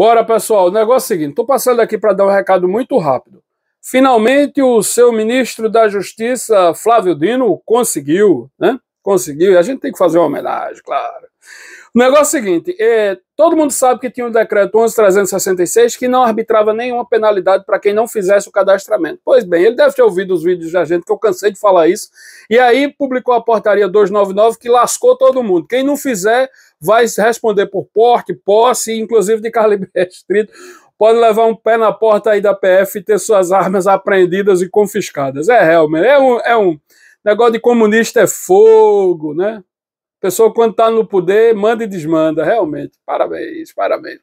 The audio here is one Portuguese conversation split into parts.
Bora, pessoal. O negócio é o seguinte: estou passando aqui para dar um recado muito rápido. Finalmente, o seu ministro da Justiça, Flávio Dino, conseguiu, né? Conseguiu, e a gente tem que fazer uma homenagem, claro. O negócio é o seguinte: é, todo mundo sabe que tinha o um decreto 11366 que não arbitrava nenhuma penalidade para quem não fizesse o cadastramento. Pois bem, ele deve ter ouvido os vídeos da gente, que eu cansei de falar isso, e aí publicou a portaria 299 que lascou todo mundo. Quem não fizer vai responder por porte, posse, inclusive de calibre restrito. Pode levar um pé na porta aí da PF e ter suas armas apreendidas e confiscadas. É realmente, é um, é um negócio de comunista é fogo, né? Pessoa quando está no poder, manda e desmanda, realmente. Parabéns, parabéns.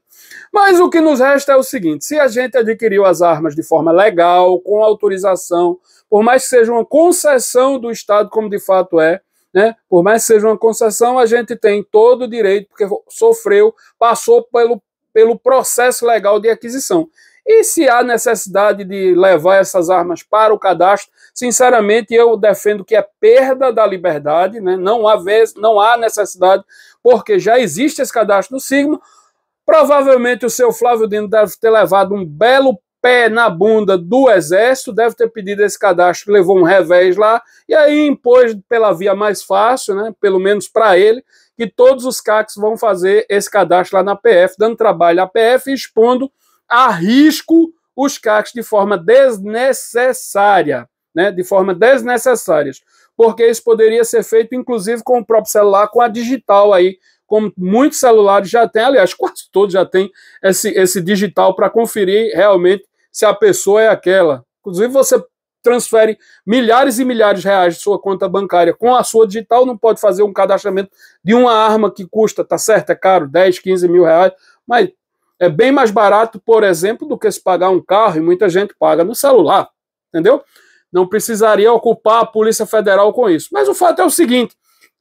Mas o que nos resta é o seguinte: se a gente adquiriu as armas de forma legal, com autorização, por mais que seja uma concessão do Estado, como de fato é, né? Por mais que seja uma concessão, a gente tem todo o direito, porque sofreu, passou pelo, pelo processo legal de aquisição. E se há necessidade de levar essas armas para o cadastro, sinceramente eu defendo que é perda da liberdade, né? não, há vez, não há necessidade, porque já existe esse cadastro no Sigma. Provavelmente o seu Flávio Dino deve ter levado um belo pé na bunda do Exército, deve ter pedido esse cadastro, levou um revés lá, e aí impôs pela via mais fácil, né, pelo menos para ele, que todos os CACs vão fazer esse cadastro lá na PF, dando trabalho à PF e expondo a risco os CACs de forma desnecessária, né, de forma desnecessárias, porque isso poderia ser feito inclusive com o próprio celular, com a digital aí como muitos celulares já têm, aliás, quase todos já têm esse, esse digital para conferir realmente se a pessoa é aquela. Inclusive, você transfere milhares e milhares de reais de sua conta bancária com a sua digital, não pode fazer um cadastramento de uma arma que custa, tá certo, é caro, 10, 15 mil reais, mas é bem mais barato, por exemplo, do que se pagar um carro, e muita gente paga no celular, entendeu? Não precisaria ocupar a Polícia Federal com isso. Mas o fato é o seguinte: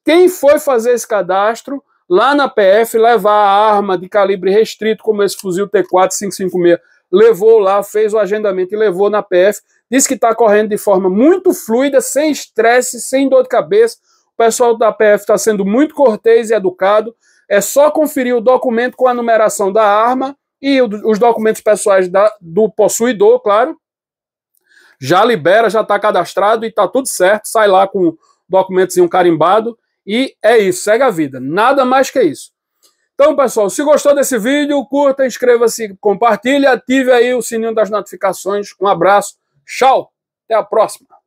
quem foi fazer esse cadastro lá na PF levar a arma de calibre restrito, como esse fuzil T4 556. Levou lá, fez o agendamento e levou na PF. Disse que está correndo de forma muito fluida, sem estresse, sem dor de cabeça. O pessoal da PF está sendo muito cortês e educado. É só conferir o documento com a numeração da arma e o, os documentos pessoais da, do possuidor, claro. Já libera, já está cadastrado e está tudo certo. Sai lá com um carimbado e é isso, segue a vida. Nada mais que isso. Então, pessoal, se gostou desse vídeo, curta, inscreva-se, compartilhe, ative aí o sininho das notificações. Um abraço, tchau, até a próxima.